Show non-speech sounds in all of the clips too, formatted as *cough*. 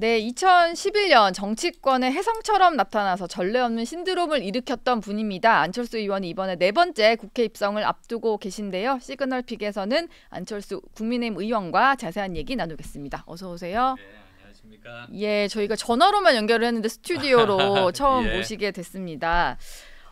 네, 2011년 정치권의 해성처럼 나타나서 전례 없는 신드롬을 일으켰던 분입니다. 안철수 의원이 이번에 네 번째 국회 입성을 앞두고 계신데요. 시그널픽에서는 안철수 국민의힘 의원과 자세한 얘기 나누겠습니다. 어서 오세요. 네, 예, 저희가 전화로만 연결을 했는데 스튜디오로 *laughs* 처음 예. 모시게 됐습니다.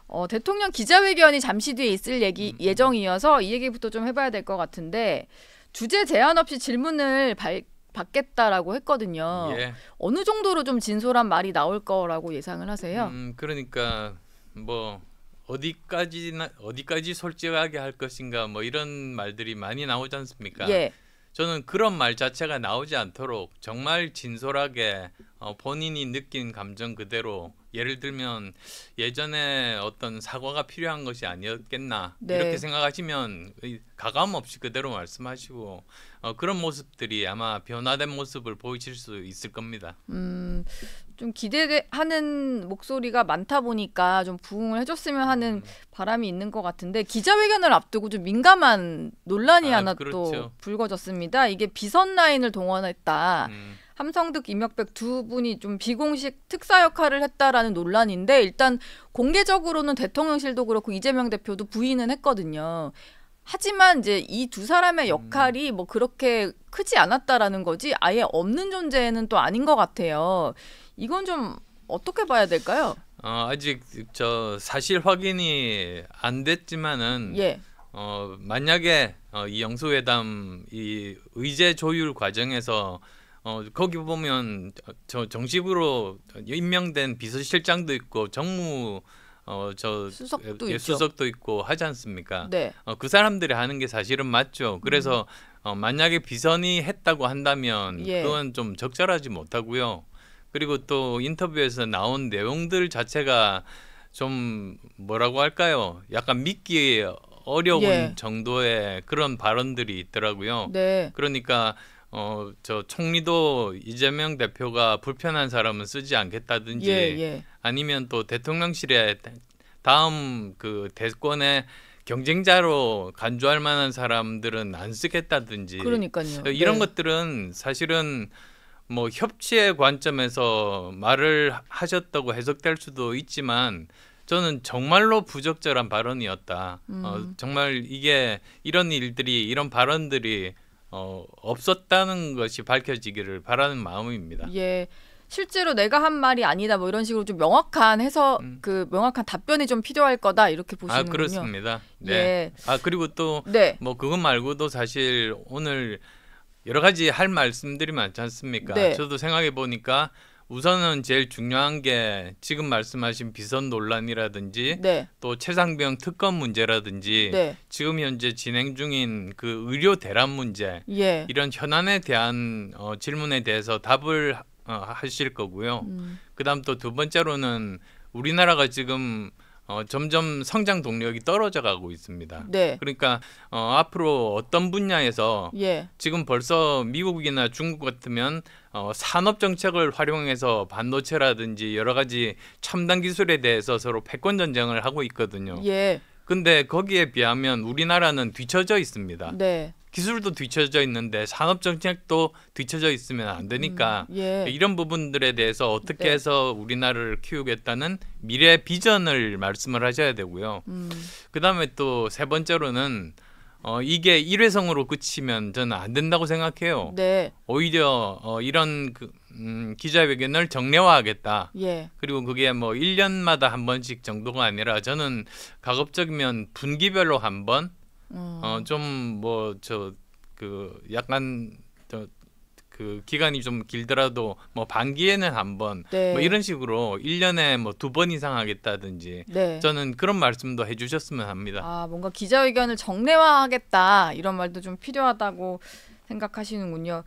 어, 대통령 기자회견이 잠시 뒤에 있을 얘기 음, 음. 예정이어서 이 얘기부터 좀 해봐야 될 것 같은데 주제 제한 없이 질문을 발 받겠다라고 했거든요. 예. 어느 정도로 좀 진솔한 말이 나올 거라고 예상을 하세요? 음, 그러니까 뭐 어디까지나 어디까지 솔직하게 할 것인가 뭐 이런 말들이 많이 나오지 않습니까? 예. 저는 그런 말 자체가 나오지 않도록 정말 진솔하게 어, 본인이 느낀 감정 그대로 예를 들면 예전에 어떤 사과가 필요한 것이 아니었겠나 네. 이렇게 생각하시면 가감 없이 그대로 말씀하시고 어, 그런 모습들이 아마 변화된 모습을 보이실 수 있을 겁니다. 음, 좀 기대하는 목소리가 많다 보니까 좀 부응을 해줬으면 하는 음. 바람이 있는 것 같은데 기자회견을 앞두고 좀 민감한 논란이 아, 하나 그렇죠. 또 불거졌습니다. 이게 비선 라인을 동원했다. 음. 함성득, 임혁백 두 분이 좀 비공식 특사 역할을 했다라는 논란인데 일단 공개적으로는 대통령실도 그렇고 이재명 대표도 부인은 했거든요. 하지만 이제 이 두 사람의 음. 역할이 뭐 그렇게 크지 않았다라는 거지 아예 없는 존재는 또 아닌 것 같아요. 이건 좀 어떻게 봐야 될까요? 어, 아직 저 사실 확인이 안 됐지만은 예. 어, 만약에 어, 이 영수회담 이 의제 조율 과정에서 어, 거기 보면 저 정식으로 임명된 비서실장도 있고 정무 어저 수석도, 예, 수석도 있고 하지 않습니까? 네. 어, 그 사람들이 하는 게 사실은 맞죠. 그래서 음. 어, 만약에 비선이 했다고 한다면 예. 그건 좀 적절하지 못하고요. 그리고 또 인터뷰에서 나온 내용들 자체가 좀 뭐라고 할까요? 약간 믿기 어려운 예. 정도의 그런 발언들이 있더라고요. 네. 그러니까 어저 총리도 이재명 대표가 불편한 사람은 쓰지 않겠다든지 예, 예. 아니면 또 대통령실에 다음 그 대권에 경쟁자로 간주할 만한 사람들은 안 쓰겠다든지 그러니까요. 이런 네. 것들은 사실은 뭐 협치의 관점에서 말을 하셨다고 해석될 수도 있지만 저는 정말로 부적절한 발언이었다. 음. 어, 정말 이게 이런 일들이 이런 발언들이 어, 없었다는 것이 밝혀지기를 바라는 마음입니다. 예. 실제로 내가 한 말이 아니다 뭐 이런 식으로 좀 명확한 해서 음. 그 명확한 답변이 좀 필요할 거다 이렇게 아, 보시는군요. 아 그렇습니다. 네. 예. 아 그리고 또뭐 네. 뭐 그것 말고도 사실 오늘 여러 가지 할 말씀들이 많지 않습니까? 네. 저도 생각해 보니까 우선은 제일 중요한 게 지금 말씀하신 비선 논란이라든지 네. 또 최상병 특검 문제라든지 네. 지금 현재 진행 중인 그 의료 대란 문제 예. 이런 현안에 대한 어, 질문에 대해서 답을 어, 하실 거고요. 음. 그다음 또 두 번째로는 우리나라가 지금 어, 점점 성장 동력이 떨어져 가고 있습니다. 네. 그러니까 어, 앞으로 어떤 분야에서 예. 지금 벌써 미국이나 중국 같으면 어, 산업 정책을 활용해서 반도체라든지 여러 가지 첨단 기술에 대해서 서로 패권 전쟁을 하고 있거든요. 예. 근데 거기에 비하면 우리나라는 뒤처져 있습니다. 네. 기술도 뒤쳐져 있는데 산업 정책도 뒤쳐져 있으면 안 되니까 음, 예. 이런 부분들에 대해서 어떻게 네. 해서 우리나라를 키우겠다는 미래 비전을 말씀을 하셔야 되고요. 음. 그다음에 또 세 번째로는 어, 이게 일회성으로 끝이면 저는 안 된다고 생각해요. 네. 오히려 어, 이런 그, 음, 기자회견을 정례화하겠다. 예. 그리고 그게 뭐 일년마다한 번씩 정도가 아니라 저는 가급적이면 분기별로 한 번, 어, 어 좀뭐 저 그 약간 저, 그 기간이 좀 길더라도 뭐 반기에는 한번 네. 뭐 이런 식으로 일년에 뭐 두 번 이상 하겠다든지 네. 저는 그런 말씀도 해 주셨으면 합니다. 아, 뭔가 기자회견을 정례화하겠다 이런 말도 좀 필요하다고 생각하시는군요.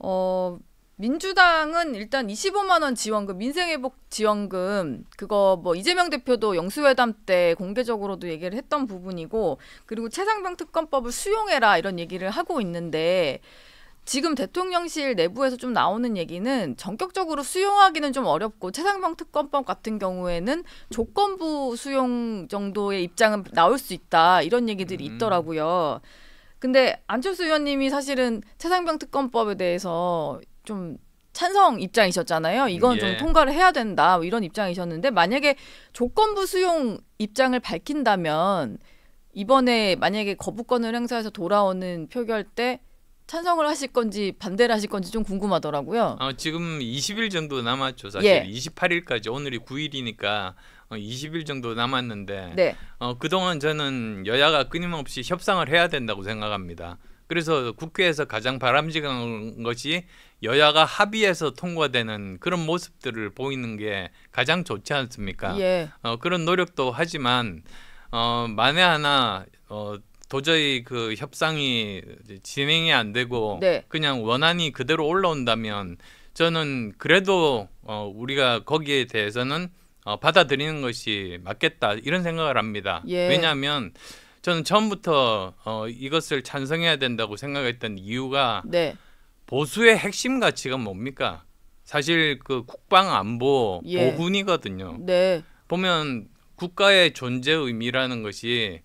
어, 민주당은 일단 25만 원 지원금, 민생회복 지원금 그거 뭐 이재명 대표도 영수회담 때 공개적으로도 얘기를 했던 부분이고 그리고 최상병 특검법을 수용해라 이런 얘기를 하고 있는데 지금 대통령실 내부에서 좀 나오는 얘기는 전격적으로 수용하기는 좀 어렵고 최상병 특검법 같은 경우에는 조건부 수용 정도의 입장은 나올 수 있다 이런 얘기들이 음. 있더라고요. 근데 안철수 의원님이 사실은 최상병 특검법에 대해서 좀 찬성 입장이셨잖아요. 이건 예. 좀 통과를 해야 된다 뭐 이런 입장이셨는데 만약에 조건부 수용 입장을 밝힌다면 이번에 만약에 거부권을 행사해서 돌아오는 표결 때 찬성을 하실 건지 반대를 하실 건지 좀 궁금하더라고요. 어, 지금 20일 정도 남았죠. 사실 예. 28일까지 오늘이 9일이니까 20일 어, 정도 남았는데 네. 어, 그동안 저는 여야가 끊임없이 협상을 해야 된다고 생각합니다. 그래서 국회에서 가장 바람직한 것이 여야가 합의해서 통과되는 그런 모습들을 보이는 게 가장 좋지 않습니까? 예. 어, 그런 노력도 하지만 어, 만에 하나 어, 도저히 그 협상이 진행이 안 되고 네. 그냥 원안이 그대로 올라온다면 저는 그래도 어, 우리가 거기에 대해서는 어, 받아들이는 것이 맞겠다 이런 생각을 합니다. 예. 왜냐하면 저는 처음부터 어, 이것을 찬성해야 된다고 생각했던 이유가 네. 보수의 핵심 가치가 뭡니까? 사실 그 국방 안보 예. 보군이거든요 네. 보면 국가의 존재 의미라는 것이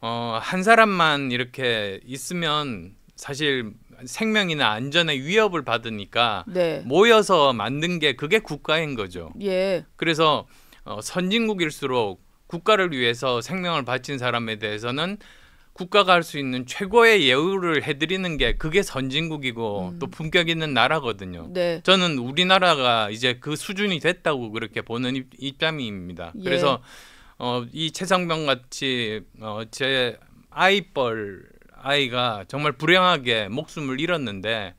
어, 한 사람만 이렇게 있으면 사실 생명이나 안전에 위협을 받으니까 네. 모여서 만든 게 그게 국가인 거죠. 예. 그래서 어, 선진국일수록 국가를 위해서 생명을 바친 사람에 대해서는 국가가 할 수 있는 최고의 예우를 해드리는 게 그게 선진국이고 음. 또 품격 있는 나라거든요. 네. 저는 우리나라가 이제 그 수준이 됐다고 그렇게 보는 입장입니다. 예. 그래서 어, 이 최상병 같이 어, 제 아이뻘 아이가 정말 불행하게 목숨을 잃었는데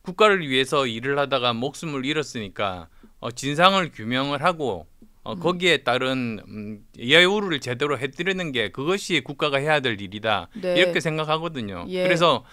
국가를 위해서 일을 하다가 목숨을 잃었으니까 어, 진상을 규명을 하고 어, 음. 거기에 따른 음, 예우를 제대로 해드리는 게 그것이 국가가 해야 될 일이다 네. 이렇게 생각하거든요. 예. 그래서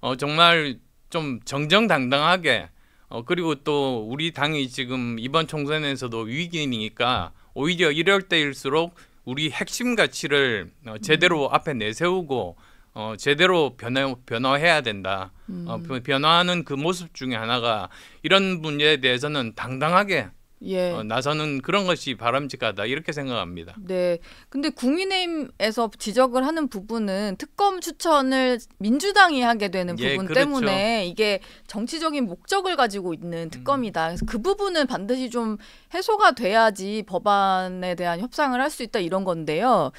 어, 정말 좀 정정당당하게 어, 그리고 또 우리 당이 지금 이번 총선에서도 위기니까 오히려 이럴 때일수록 우리 핵심 가치를 어, 제대로 음. 앞에 내세우고 어, 제대로 변화, 변화해야 된다. 어, 음. 어, 변화하는 그 모습 중에 하나가 이런 분야에 대해서는 당당하게 예. 어, 나서는 그런 것이 바람직하다 이렇게 생각합니다. 네. 근데 국민의힘에서 지적을 하는 부분은 특검 추천을 민주당이 하게 되는 예, 부분 그렇죠. 때문에 이게 정치적인 목적을 가지고 있는 특검이다. 그래서 그 부분은 반드시 좀 해소가 돼야지 법안에 대한 협상을 할 수 있다 이런 건데요.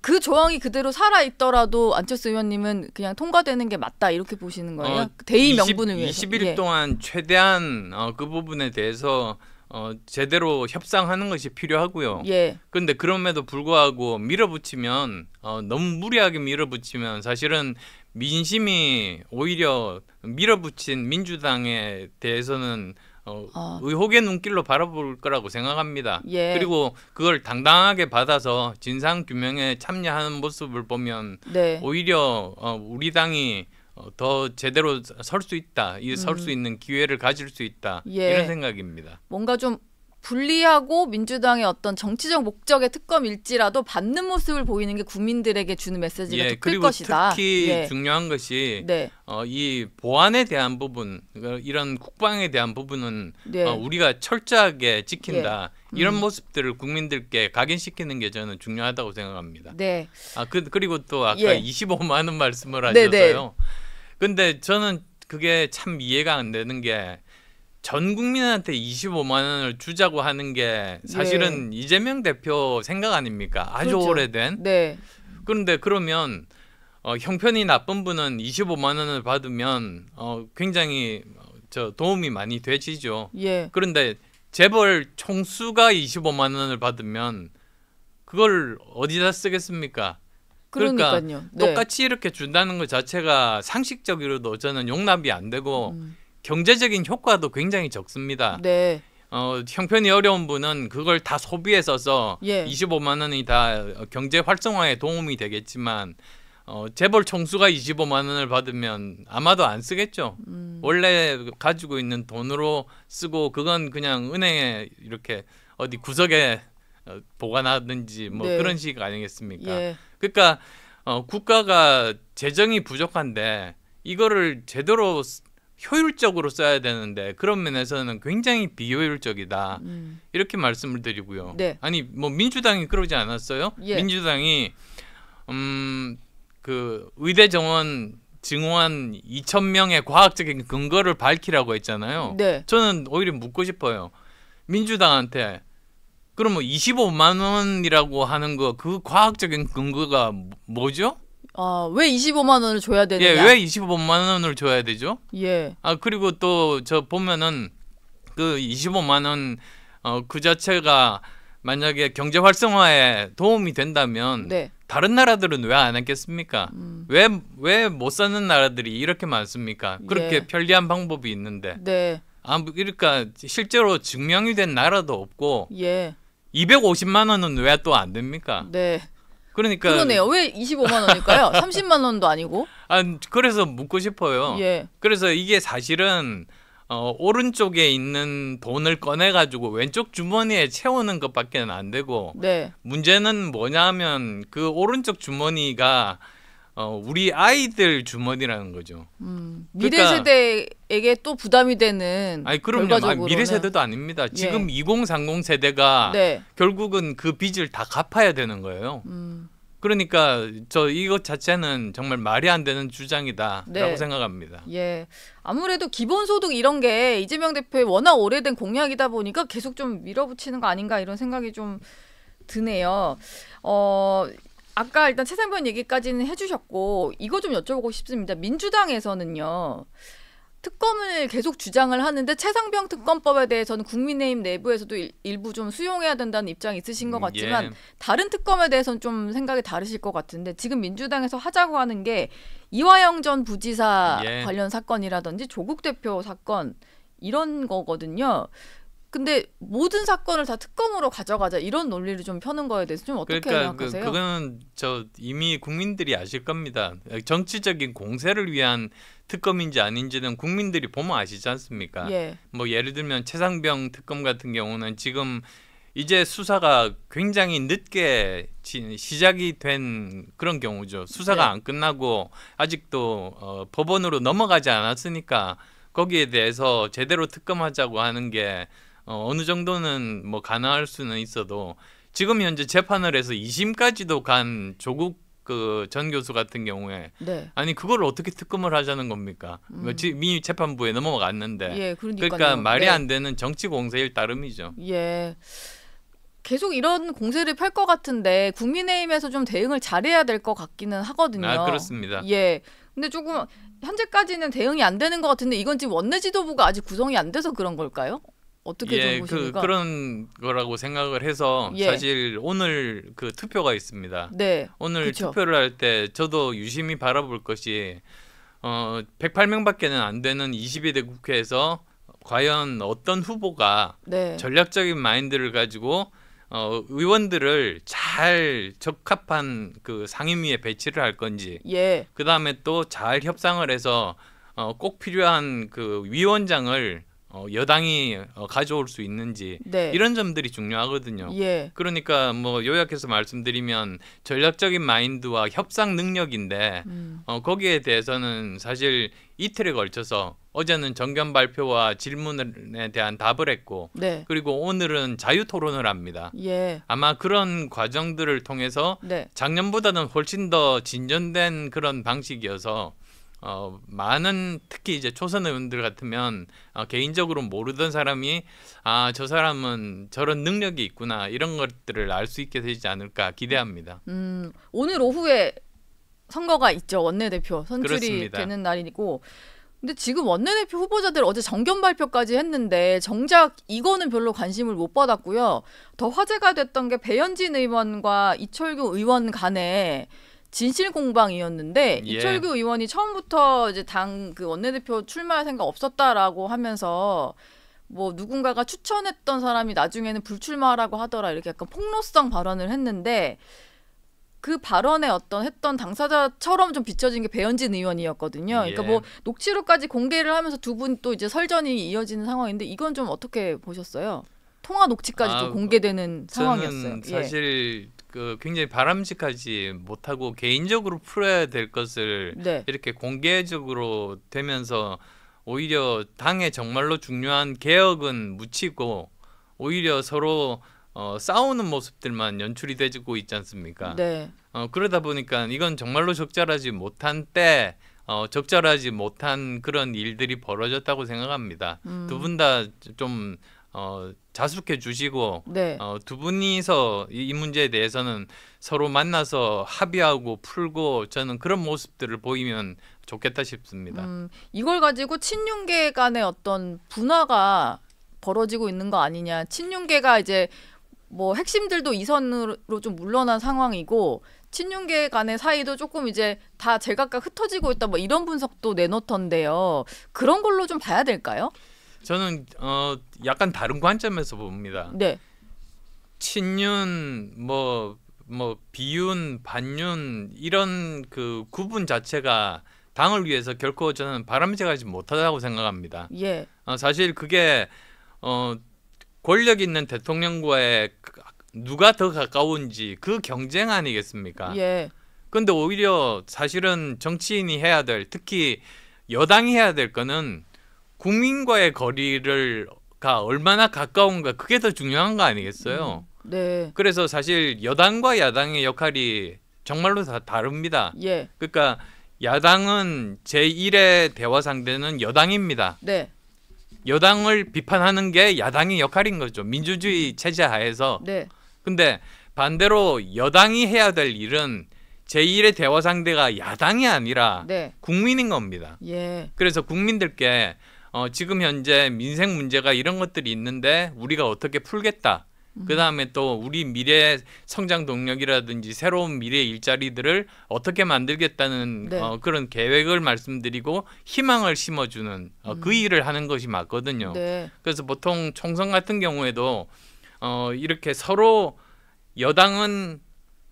그 조항이 그대로 살아 있더라도 안철수 의원님은 그냥 통과되는 게 맞다 이렇게 보시는 거예요? 어, 대의 명분을 20, 위해서 20일 예. 동안 최대한 어, 그 부분에 대해서 어, 제대로 협상하는 것이 필요하고요. 예. 근데 그럼에도 불구하고 밀어붙이면 어, 너무 무리하게 밀어붙이면 사실은 민심이 오히려 밀어붙인 민주당에 대해서는 어, 어. 의혹의 눈길로 바라볼 거라고 생각합니다. 예. 그리고 그걸 당당하게 받아서 진상 규명에 참여하는 모습을 보면 네. 오히려 어, 우리 당이 어, 더 제대로 설 수 있다, 이 설수 음. 있는 기회를 가질 수 있다 예. 이런 생각입니다. 뭔가 좀불리하고 민주당의 어떤 정치적 목적의 특검일지라도 받는 모습을 보이는 게 국민들에게 주는 메시지가 예, 클 것이다. 특히 예. 중요한 것이 네. 어, 이 보안에 대한 부분, 그 이런 국방에 대한 부분은 네. 어, 우리가 철저하게 지킨다. 예. 이런 음. 모습들을 국민들께 각인시키는 게 저는 중요하다고 생각합니다. 네. 아 그, 리고또 아까 25만 예. 원 말씀을 네, 네. 하셔서요. 네네. 근데 저는 그게 참 이해가 안 되는 게 전 국민한테 25만 원을 주자고 하는 게 사실은 네. 이재명 대표 생각 아닙니까? 아주 그렇죠. 오래된. 네. 그런데 그러면 어, 형편이 나쁜 분은 25만 원을 받으면 어, 굉장히 어, 저 도움이 많이 되시죠 예. 그런데 재벌 총수가 25만 원을 받으면 그걸 어디다 쓰겠습니까? 그러니까 그러니까요. 네. 똑같이 이렇게 준다는 것 자체가 상식적으로도 저는 용납이 안 되고 음. 경제적인 효과도 굉장히 적습니다. 네. 어, 형편이 어려운 분은 그걸 다소비해 써서 예. 25만 원이 다 경제 활성화에 도움이 되겠지만 어, 재벌 총수가 25만 원을 받으면 아마도 안 쓰겠죠. 음. 원래 가지고 있는 돈으로 쓰고 그건 그냥 은행에 이렇게 어디 구석에 어, 보관하든지 뭐 네. 그런 식 아니겠습니까? 예. 그러니까 어, 국가가 재정이 부족한데 이거를 제대로 효율적으로 써야 되는데 그런 면에서는 굉장히 비효율적이다 음. 이렇게 말씀을 드리고요. 네. 아니 뭐 민주당이 그러지 않았어요? 예. 민주당이 음 그 의대 정원 증원 2천 명의 과학적인 근거를 밝히라고 했잖아요. 네. 저는 오히려 묻고 싶어요. 민주당한테 그럼 뭐 25만 원이라고 하는 거 그 과학적인 근거가 뭐죠? 아, 왜 25만 원을 줘야 되느냐? 예, 왜 25만 원을 줘야 되죠? 예. 아, 그리고 또 저 보면은 그 25만 원 어, 그 자체가 만약에 경제 활성화에 도움이 된다면 네. 다른 나라들은 왜안 했겠습니까? 왜왜 음. 못 사는 나라들이 이렇게 많습니까? 그렇게 예. 편리한 방법이 있는데. 네. 아, 뭐, 그러니까 실제로 증명이 된 나라도 없고 예. 250만 원은 왜 또 안 됩니까? 네. 그러니까 그러네요. 왜 25만 원일까요? 30만 *laughs* 원도 아니고. 아 그래서 묻고 싶어요. 예. 그래서 이게 사실은 어, 오른쪽에 있는 돈을 꺼내 가지고 왼쪽 주머니에 채우는 것밖에안 되고 네. 문제는 뭐냐면 그 오른쪽 주머니가 어, 우리 아이들 주머니라는 거죠. 음, 그러니까 미래 그러니까, 세대에게 또 부담이 되는. 아니 그럼요. 아 미래 세대도 아닙니다. 지금 예. 2030 세대가 네. 결국은 그 빚을 다 갚아야 되는 거예요. 음. 그러니까 저 이것 자체는 정말 말이 안 되는 주장이다라고 네. 생각합니다. 예. 아무래도 기본소득 이런 게 이재명 대표의 워낙 오래된 공약이다 보니까 계속 좀 밀어붙이는 거 아닌가 이런 생각이 좀 드네요. 어, 아까 일단 최상병 얘기까지는 해주셨고 이거 좀 여쭤보고 싶습니다. 민주당에서는요. 특검을 계속 주장을 하는데 최상병 특검법에 대해서는 국민의힘 내부에서도 일, 부좀 수용해야 된다는 입장이 있으신 것 음, 예. 같지만 예. 다른 특검에 대해서는 좀 생각이 다르실 것 같은데 지금 민주당에서 하자고 하는 게 이화영 전 부지사 예. 관련 사건이라든지 조국 대표 사건 이런 거거든요. 근데 모든 사건을 다 특검으로 가져가자 이런 논리를 좀 펴는 거에 대해서 좀 어떻게 그러니까 그 생각하세요? 그, 그거는 저 이미 국민들이 아실 겁니다. 정치적인 공세를 위한 특검인지 아닌지는 국민들이 보면 아시지 않습니까? 예. 뭐 예를 들면 최상병 특검 같은 경우는 지금 이제 수사가 굉장히 늦게 시작이 된 그런 경우죠. 수사가 네. 안 끝나고 아직도 어, 법원으로 넘어가지 않았으니까 거기에 대해서 제대로 특검하자고 하는 게 어, 느 정도는 뭐 가능할 수는 있어도 지금 현재 재판을 해서 2심까지도 간 조국 그 전 교수 같은 경우에 네. 아니 그걸 어떻게 특검을 하자는 겁니까? 뭐 음. 미 재판부에 넘어갔는데 예, 그러니까 말이 네. 안 되는 정치 공세일 따름이죠. 예. 계속 이런 공세를 펼 것 같은데 국민의힘에서 좀 대응을 잘해야 될 것 같기는 하거든요. 아, 그렇습니다. 예. 근데 조금 현재까지는 대응이 안 되는 것 같은데 이건 지금 원내 지도부가 아직 구성이 안 돼서 그런 걸까요? 어떻게 예, 그, 그런 거라고 생각을 해서 예. 사실 오늘 그 투표가 있습니다. 네. 오늘 그쵸. 투표를 할 때 저도 유심히 바라볼 것이 어 108명밖에는 안 되는 22대 국회에서 과연 어떤 후보가 네. 전략적인 마인드를 가지고 어, 의원들을 잘 적합한 그 상임위에 배치를 할 건지, 예. 그 다음에 또 잘 협상을 해서 어, 꼭 필요한 그 위원장을 어, 여당이 어, 가져올 수 있는지 네. 이런 점들이 중요하거든요. 예. 그러니까 뭐 요약해서 말씀드리면 전략적인 마인드와 협상 능력인데 음. 어, 거기에 대해서는 사실 이틀에 걸쳐서 어제는 정견 발표와 질문에 대한 답을 했고 네. 그리고 오늘은 자유 토론을 합니다. 예. 아마 그런 과정들을 통해서 네. 작년보다는 훨씬 더 진전된 그런 방식이어서 어, 많은 특히 이제 초선 의원들 같으면 어, 개인적으로 모르던 사람이 아 저 사람은 저런 능력이 있구나 이런 것들을 알 수 있게 되지 않을까 기대합니다. 음 오늘 오후에 선거가 있죠 원내대표 선출이 그렇습니다. 되는 날이고 근데 지금 원내대표 후보자들 어제 정견 발표까지 했는데 정작 이거는 별로 관심을 못 받았고요. 더 화제가 됐던 게 배현진 의원과 이철규 의원 간에 진실 공방이었는데 예. 이철규 의원이 처음부터 이제 당 그 원내대표 출마할 생각 없었다라고 하면서 뭐 누군가가 추천했던 사람이 나중에는 불출마라고 하더라 이렇게 약간 폭로성 발언을 했는데 그 발언에 어떤 했던 당사자처럼 좀 비춰진 게 배현진 의원이었거든요. 예. 그러니까 예. 뭐 녹취록까지 공개를 하면서 두 분 또 이제 설전이 이어지는 상황인데 이건 좀 어떻게 보셨어요? 통화 녹취까지 아, 좀 공개되는 상황이었어요. 예. 사실 예. 그 굉장히 바람직하지 못하고 개인적으로 풀어야 될 것을 네. 이렇게 공개적으로 되면서 오히려 당에 정말로 중요한 개혁은 묻히고 오히려 서로 어, 싸우는 모습들만 연출이 되고 있지 않습니까? 네. 어, 그러다 보니까 이건 정말로 적절하지 못한 때 어, 적절하지 못한 그런 일들이 벌어졌다고 생각합니다. 음. 두분 다좀 어, 자숙해 주시고 네. 어, 두 분이서 이, 이, 문제에 대해서는 서로 만나서 합의하고 풀고 저는 그런 모습들을 보이면 좋겠다 싶습니다. 음, 이걸 가지고 친윤계 간의 어떤 분화가 벌어지고 있는 거 아니냐. 친윤계가 이제 뭐 핵심들도 이선으로 좀 물러난 상황이고 친윤계 간의 사이도 조금 이제 다 제각각 흩어지고 있다 뭐 이런 분석도 내놓던데요. 그런 걸로 좀 봐야 될까요? 저는 어 약간 다른 관점에서 봅니다. 네. 친윤 뭐뭐 뭐, 비윤 반윤 이런 그 구분 자체가 당을 위해서 결코 저는 바람직하지 못하다고 생각합니다. 예. 어, 사실 그게 어 권력 있는 대통령과의 누가 더 가까운지 그 경쟁 아니겠습니까? 예. 근데 오히려 사실은 정치인이 해야 될 특히 여당이 해야 될 거는 국민과의 거리를 가 얼마나 가까운가 그게 더 중요한 거 아니겠어요? 음, 네. 그래서 사실 여당과 야당의 역할이 정말로 다 다릅니다. 예. 그러니까 야당은 제1의 대화 상대는 여당입니다. 네. 여당을 비판하는 게 야당의 역할인 거죠. 민주주의 체제 하에서. 네. 근데 반대로 여당이 해야 될 일은 제1의 대화 상대가 야당이 아니라 네. 국민인 겁니다. 예. 그래서 국민들께 어, 지금 현재 민생 문제가 이런 것들이 있는데 우리가 어떻게 풀겠다. 그 다음에 또 우리 미래 성장 동력이라든지 새로운 미래 일자리들을 어떻게 만들겠다는 네. 어, 그런 계획을 말씀드리고 희망을 심어주는 어, 그 음. 그 일을 하는 것이 맞거든요. 네. 그래서 보통 총선 같은 경우에도 어, 이렇게 서로 여당은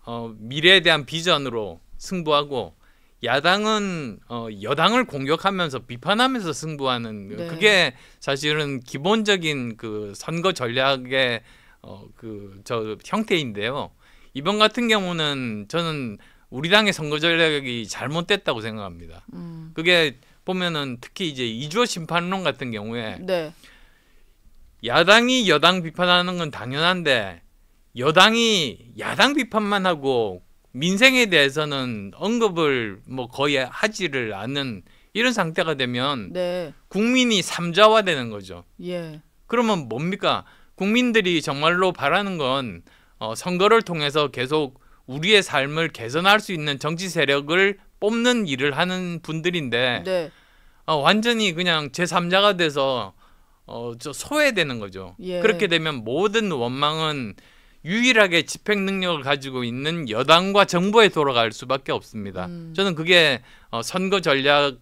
어, 미래에 대한 비전으로 승부하고 야당은 어, 여당을 공격하면서 비판하면서 승부하는 그 네. 그게 사실은 기본적인 그 선거 전략의 어, 그저 형태인데요. 이번 같은 경우는 저는 우리 당의 선거 전략이 잘못됐다고 생각합니다. 음. 그게 보면은 특히 이제 이주호 심판론 같은 경우에 네. 야당이 여당 비판하는 건 당연한데 여당이 야당 비판만 하고 민생에 대해서는 언급을 뭐 거의 하지를 않는 이런 상태가 되면 네. 국민이 삼자화 되는 거죠. 예. 그러면 뭡니까? 국민들이 정말로 바라는 건 어, 선거를 통해서 계속 우리의 삶을 개선할 수 있는 정치 세력을 뽑는 일을 하는 분들인데 네. 어, 완전히 그냥 제3자가 돼서 어, 저 소외되는 거죠. 예. 그렇게 되면 모든 원망은 유일하게 집행 능력을 가지고 있는 여당과 정부에 돌아갈 수밖에 없습니다. 음. 저는 그게 어, 선거 전략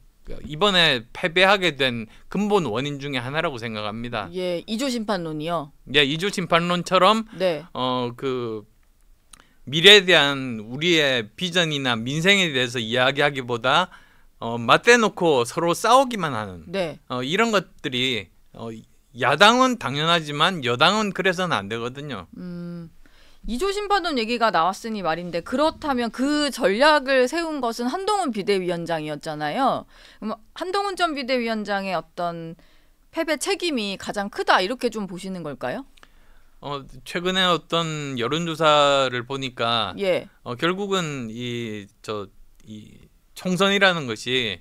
이번에 패배하게 된 근본 원인 중의 하나라고 생각합니다. 예, 이조 심판론이요. 예, 이조 심판론처럼 네. 어그 미래에 대한 우리의 비전이나 민생에 대해서 이야기하기보다 어 맞대놓고 서로 싸우기만 하는 네. 어 이런 것들이 어 야당은 당연하지만 여당은 그래서는 안 되거든요. 음. 이조 심판론 얘기가 나왔으니 말인데 그렇다면 그 전략을 세운 것은 한동훈 비대위원장이었잖아요. 그럼 한동훈 전 비대위원장의 어떤 패배 책임이 가장 크다 이렇게 좀 보시는 걸까요? 어 최근에 어떤 여론조사를 보니까 예. 어, 결국은 이 저이 이 총선이라는 것이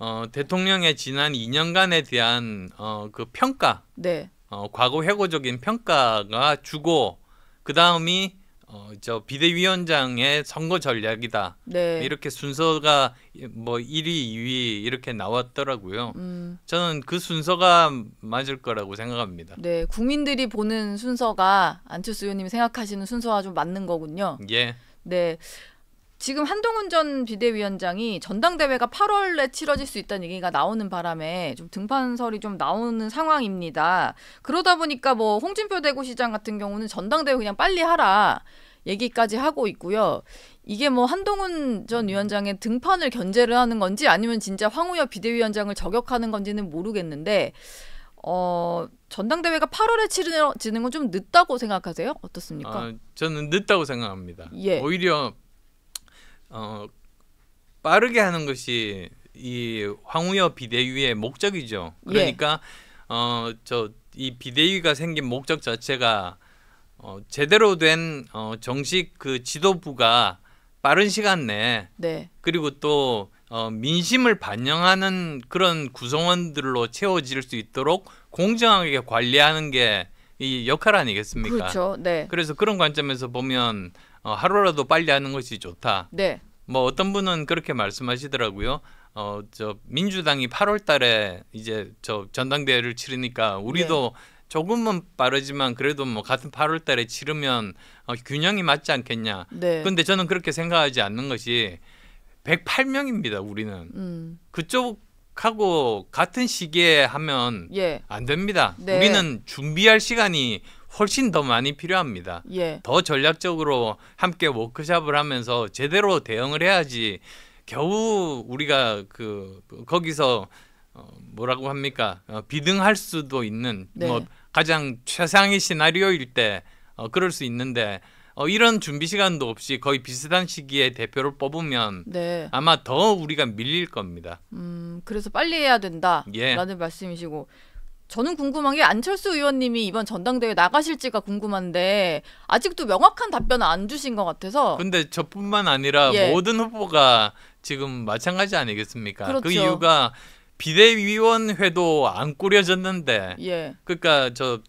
어, 대통령의 지난 2년간에 대한 어, 그 평가, 네. 어, 과거 회고적인 평가가 주고 그 다음이 어, 저 비대위원장의 선거 전략이다. 네. 이렇게 순서가 뭐 1위, 2위 이렇게 나왔더라고요. 음. 저는 그 순서가 맞을 거라고 생각합니다. 네, 국민들이 보는 순서가 안철수 의원님이 생각하시는 순서와 좀 맞는 거군요. 예. 네. 지금 한동훈 전 비대위원장이 전당대회가 8월에 치러질 수 있다는 얘기가 나오는 바람에 좀 등판설이 좀 나오는 상황입니다. 그러다 보니까 뭐 홍준표 대구시장 같은 경우는 전당대회 그냥 빨리 하라 얘기까지 하고 있고요. 이게 뭐 한동훈 전 위원장의 등판을 견제를 하는 건지 아니면 진짜 황우여 비대위원장을 저격하는 건지는 모르겠는데 어 전당대회가 8월에 치르는 건 좀 늦다고 생각하세요? 어떻습니까? 아, 저는 늦다고 생각합니다. 예. 오히려 어, 빠르게 하는 것이 이 황우여 비대위의 목적이죠. 예. 그러니까 예. 어, 어저 이 비대위가 생긴 목적 자체가 어, 제대로 된 어, 정식 그 지도부가 빠른 시간 내에 네. 그리고 또 어, 민심을 반영하는 그런 구성원들로 채워질 수 있도록 공정하게 관리하는 게 이 역할 아니겠습니까? 그렇죠. 네. 그래서 그런 관점에서 보면 어, 하루라도 빨리 하는 것이 좋다. 네. 뭐 어떤 분은 그렇게 말씀하시더라고요. 어 저 민주당이 8월달에 이제 저 전당대회를 치르니까 우리도 네. 조금은 빠르지만 그래도 뭐 같은 8월 달에 치르면 어, 균형이 맞지 않겠냐. 네. 근데 저는 그렇게 생각하지 않는 것이 108명입니다, 우리는. 음. 그쪽하고 같은 시기에 하면 예. 안 됩니다. 네. 우리는 준비할 시간이 훨씬 더 많이 필요합니다. 예. 더 전략적으로 함께 워크샵을 하면서 제대로 대응을 해야지 겨우 우리가 그 거기서 어, 뭐라고 합니까 어, 비등할 수도 있는 네. 뭐 가장 최상의 시나리오일 때 어, 그럴 수 있는데 어, 이런 준비 시간도 없이 거의 비슷한 시기에 대표를 뽑으면 네. 아마 더 우리가 밀릴 겁니다. 음, 그래서 빨리 해야 된다라는 예. 말씀이시고 저는 궁금한 게 안철수 의원님이 이번 전당대회 나가실지가 궁금한데 아직도 명확한 답변을 안 주신 것 같아서. 근데 저뿐만 아니라 예. 모든 후보가 지금 마찬가지 아니겠습니까? 그 그렇죠. 그 이유가 비대위원회도 안 꾸려졌는데. 예. 그러니까 저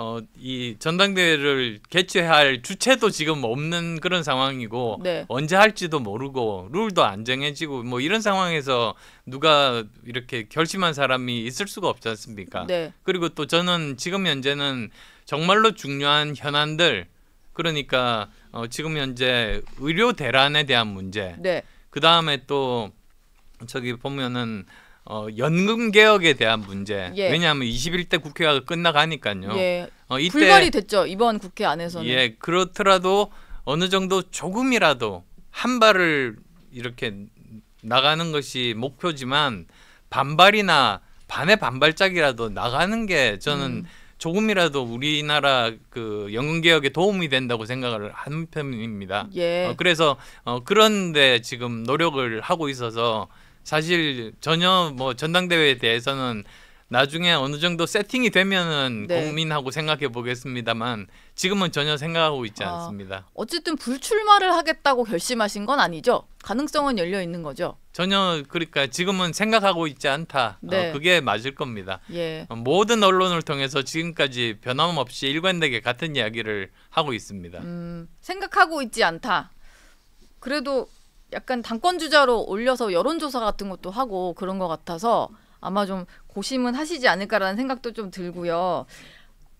어, 이 전당대회를 개최할 주체도 지금 없는 그런 상황이고 네. 언제 할지도 모르고 룰도 안 정해지고 뭐 이런 상황에서 누가 이렇게 결심한 사람이 있을 수가 없지 않습니까? 네. 그리고 또 저는 지금 현재는 정말로 중요한 현안들 그러니까 어, 지금 현재 의료 대란에 대한 문제 네. 그 다음에 또 저기 보면은 어, 연금 개혁에 대한 문제. 예. 왜냐하면 21대 국회가 끝나가니까요. 예. 어, 이때 불발이 됐죠 이번 국회 안에서는. 예, 그렇더라도 어느 정도 조금이라도 한 발을 이렇게 나가는 것이 목표지만 반발이나 반의 반발짝이라도 나가는 게 저는 음. 조금이라도 우리나라 그 연금 개혁에 도움이 된다고 생각을 하는 편입니다. 예. 어, 그래서 어, 그런데 지금 노력을 하고 있어서 사실 전혀 뭐 전당대회에 대해서는 나중에 어느 정도 세팅이 되면은 네. 고민하고 생각해 보겠습니다만 지금은 전혀 생각하고 있지 아, 않습니다. 어쨌든 불출마를 하겠다고 결심하신 건 아니죠? 가능성은 열려 있는 거죠? 전혀 그러니까 지금은 생각하고 있지 않다. 어, 네. 어, 그게 맞을 겁니다. 예. 어, 모든 언론을 통해서 지금까지 변함없이 일관되게 같은 이야기를 하고 있습니다. 음, 생각하고 있지 않다. 그래도 약간 당권 주자로 올려서 여론조사 같은 것도 하고 그런 것 같아서 아마 좀 고심은 하시지 않을까라는 생각도 좀 들고요.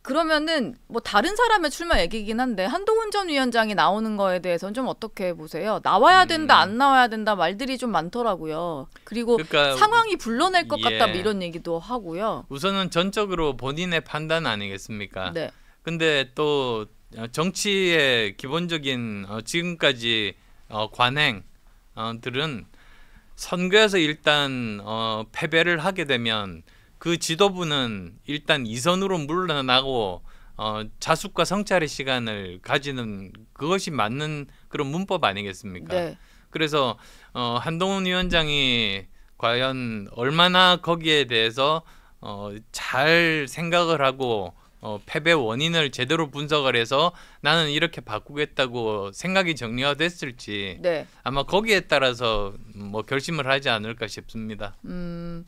그러면은 뭐 다른 사람의 출마 얘기긴 한데 한동훈 전 위원장이 나오는 거에 대해서는 좀 어떻게 보세요? 나와야 된다 음. 안 나와야 된다 말들이 좀 많더라고요. 그리고 그러니까, 상황이 불러낼 것 예. 같다 뭐 예. 이런 얘기도 하고요. 우선은 전적으로 본인의 판단 아니겠습니까? 네. 근데 또 정치의 기본적인 어, 지금까지 어, 관행 들은 선거에서 일단 어, 패배를 하게 되면 그 지도부는 일단 이선으로 물러나고 어, 자숙과 성찰의 시간을 가지는 그것이 맞는 그런 문법 아니겠습니까? 네. 그래서 어, 한동훈 위원장이 과연 얼마나 거기에 대해서 어, 잘 생각을 하고 어, 패배 원인을 제대로 분석을 해서 나는 이렇게 바꾸겠다고 생각이 정리가 됐을지 네. 아마 거기에 따라서 뭐 결심을 하지 않을까 싶습니다. 음,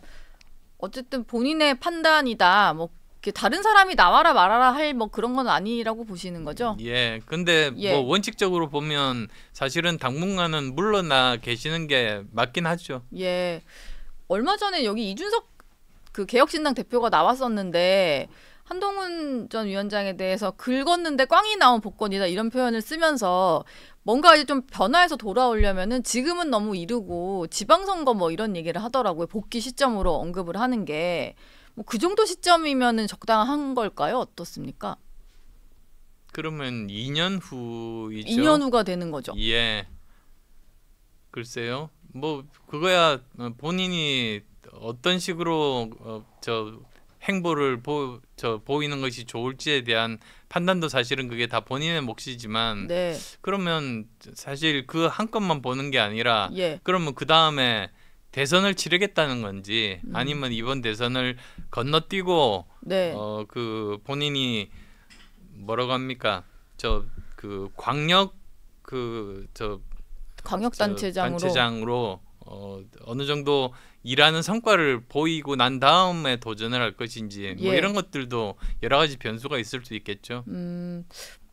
어쨌든 본인의 판단이다. 뭐 다른 사람이 나와라 말아라 할 뭐 그런 건 아니라고 보시는 거죠? 예. 근데 예. 뭐 원칙적으로 보면 사실은 당분간은 물러나 계시는 게 맞긴 하죠. 예. 얼마 전에 여기 이준석 그 개혁신당 대표가 나왔었는데 한동훈 전 위원장에 대해서 긁었는데 꽝이 나온 복권이다 이런 표현을 쓰면서 뭔가 이제 좀 변화해서 돌아오려면은 지금은 너무 이르고 지방선거 뭐 이런 얘기를 하더라고요. 복귀 시점으로 언급을 하는 게 뭐 그 정도 시점이면은 적당한 걸까요? 어떻습니까? 그러면 2년 후이죠. 2년 후가 되는 거죠. 예. 글쎄요. 뭐 그거야 본인이 어떤 식으로 어, 저 행보를 보, 저, 보이는 것이 좋을지에 대한 판단도 사실은 그게 다 본인의 몫이지만 네. 그러면 사실 그한 건만 보는 게 아니라 예. 그러면 그 다음에 대선을 치르겠다는 건지 음. 아니면 이번 대선을 건너뛰고 네. 어그 본인이 뭐라고 합니까 저 그 광역 그 저 광역 단체장으로 어 어느 정도 일하는 성과를 보이고 난 다음에 도전을 할 것인지 뭐 예. 뭐 이런 것들도 여러 가지 변수가 있을 수 있겠죠. 음,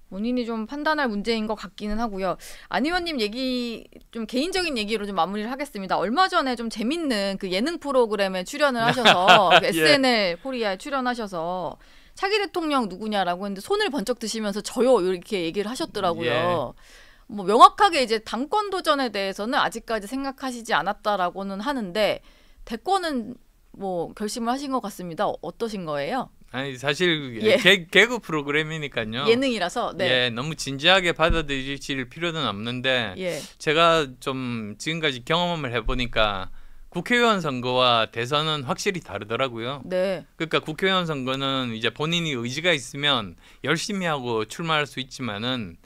본인이 좀 판단할 문제인 것 같기는 하고요. 안 의원님 얘기 좀 개인적인 얘기로 좀 마무리를 하겠습니다. 얼마 전에 좀 재밌는 그 예능 프로그램에 출연을 하셔서 *laughs* 그 SNL 예. 코리아에 출연하셔서 차기 대통령 누구냐라고 했는데 손을 번쩍 드시면서 저요 이렇게 얘기를 하셨더라고요. 예. 뭐 명확하게 이제 당권 도전에 대해서는 아직까지 생각하시지 않았다라고는 하는데 대권은 뭐 결심을 하신 것 같습니다. 어떠신 거예요? 아니 사실 예. 개, 그 프로그램이니까요. 예능이라서 네. 예, 너무 진지하게 받아들일 필요는 없는데 예. 제가 좀 지금까지 경험을 해보니까 국회의원 선거와 대선은 확실히 다르더라고요. 네. 그러니까 국회의원 선거는 이제 본인이 의지가 있으면 열심히 하고 출마할 수 있지만은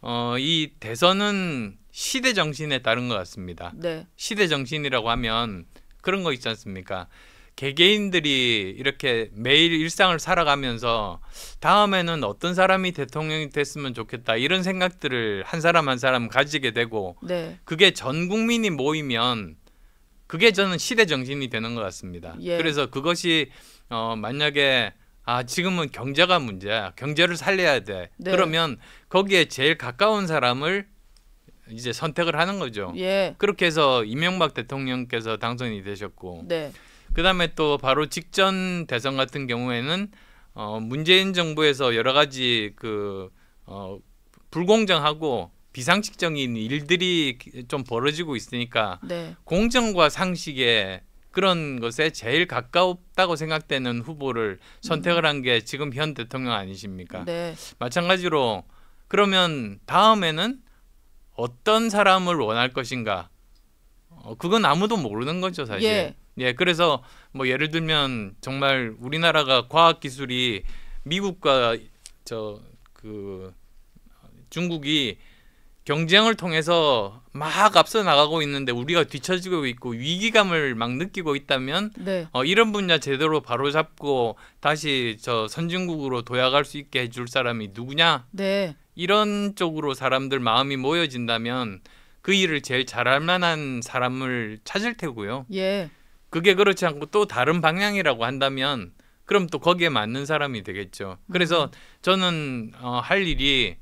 어, 이 대선은 시대 정신에 따른 것 같습니다. 네. 시대 정신이라고 하면 그런 거 있지 않습니까? 개개인들이 이렇게 매일 일상을 살아가면서 다음에는 어떤 사람이 대통령이 됐으면 좋겠다 이런 생각들을 한 사람 한 사람 가지게 되고 네. 그게 전 국민이 모이면 그게 저는 시대 정신이 되는 것 같습니다. 예. 그래서 그것이 어 만약에 아 지금은 경제가 문제야 경제를 살려야 돼 네. 그러면 거기에 제일 가까운 사람을 이제 선택을 하는 거죠. 예. 그렇게 해서 이명박 대통령께서 당선이 되셨고 네. 그다음에 또 바로 직전 대선 같은 경우에는 어 문재인 정부에서 여러 가지 그 어 불공정하고 비상식적인 일들이 좀 벌어지고 있으니까 네. 공정과 상식에 그런 것에 제일 가까웠다고 생각되는 후보를 선택을 한 게 지금 현 대통령 아니십니까? 네. 마찬가지로 그러면 다음에는 어떤 사람을 원할 것인가 어, 그건 아무도 모르는 거죠 사실. 예. 예, 그래서 뭐 예를 들면 정말 우리나라가 과학 기술이 미국과 저 그 중국이 경쟁을 통해서 막 앞서 나가고 있는데 우리가 뒤처지고 있고 위기감을 막 느끼고 있다면 네. 어, 이런 분야 제대로 바로잡고 다시 저 선진국으로 도약할 수 있게 해줄 사람이 누구냐? 네. 이런 쪽으로 사람들 마음이 모여진다면 그 일을 제일 잘할 만한 사람을 찾을 테고요. 예. 그게 그렇지 않고 또 다른 방향이라고 한다면 그럼 또 거기에 맞는 사람이 되겠죠. 그래서 음. 저는 어, 할 일이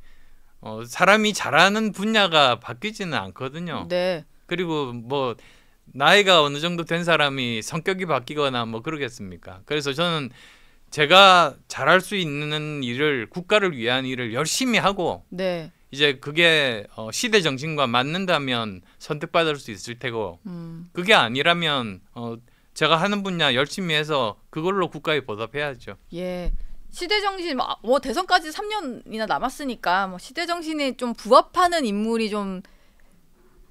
어, 사람이 잘하는 분야가 바뀌지는 않거든요. 네. 그리고 뭐 나이가 어느 정도 된 사람이 성격이 바뀌거나 뭐 그러겠습니까? 그래서 저는 제가 잘할 수 있는 일을 국가를 위한 일을 열심히 하고 네. 이제 그게 어, 시대 정신과 맞는다면 선택받을 수 있을 테고 음. 그게 아니라면 어, 제가 하는 분야 열심히 해서 그걸로 국가에 보답해야죠. 예. 시대 정신 뭐, 뭐 대선까지 3년이나 남았으니까 뭐 시대 정신에 좀 부합하는 인물이 좀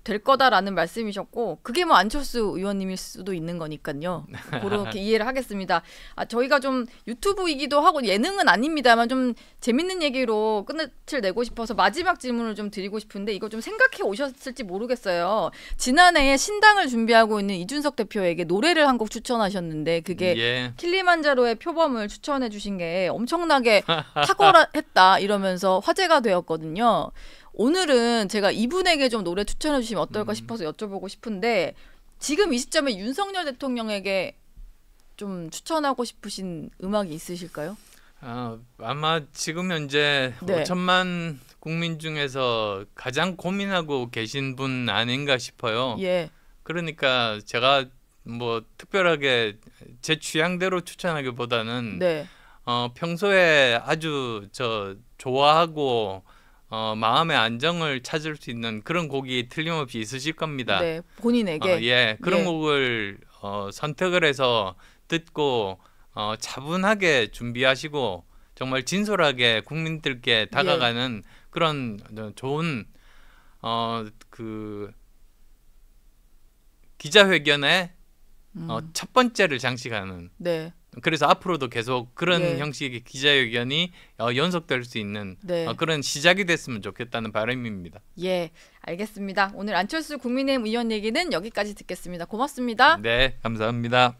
될 거다라는 말씀이셨고 그게 뭐 안철수 의원님일 수도 있는 거니까요. 그렇게 *laughs* 이해를 하겠습니다. 아, 저희가 좀 유튜브이기도 하고 예능은 아닙니다만 좀 재밌는 얘기로 끝을 내고 싶어서 마지막 질문을 좀 드리고 싶은데 이거 좀 생각해 오셨을지 모르겠어요. 지난해에 신당을 준비하고 있는 이준석 대표에게 노래를 한 곡 추천하셨는데 그게 예. 킬리만자로의 표범을 추천해 주신 게 엄청나게 *laughs* 탁월했다 이러면서 화제가 되었거든요. 오늘은 제가 이분에게 좀 노래 추천해 주시면 어떨까 음. 싶어서 여쭤보고 싶은데 지금 이 시점에 윤석열 대통령에게 좀 추천하고 싶으신 음악이 있으실까요? 아, 아마 지금 현재 네. 5천만 국민 중에서 가장 고민하고 계신 분 아닌가 싶어요. 예. 그러니까 제가 뭐 특별하게 제 취향대로 추천하기보다는 네. 어, 평소에 아주 저 좋아하고 어, 마음의 안정을 찾을 수 있는 그런 곡이 틀림없이 있으실 겁니다. 네, 본인에게. 어, 예, 그런 예. 곡을 어, 선택을 해서 듣고 어, 차분하게 준비하시고 정말 진솔하게 국민들께 예. 다가가는 예. 그런 좋은 어, 그 기자회견의 어, 음. 어, 첫 번째를 장식하는 네. 그래서 앞으로도 계속 그런 네. 형식의 기자회견이 어, 연속될 수 있는 네. 어, 그런 시작이 됐으면 좋겠다는 바람입니다. 예, 알겠습니다. 오늘 안철수 국민의힘 의원 얘기는 여기까지 듣겠습니다. 고맙습니다. 네, 감사합니다.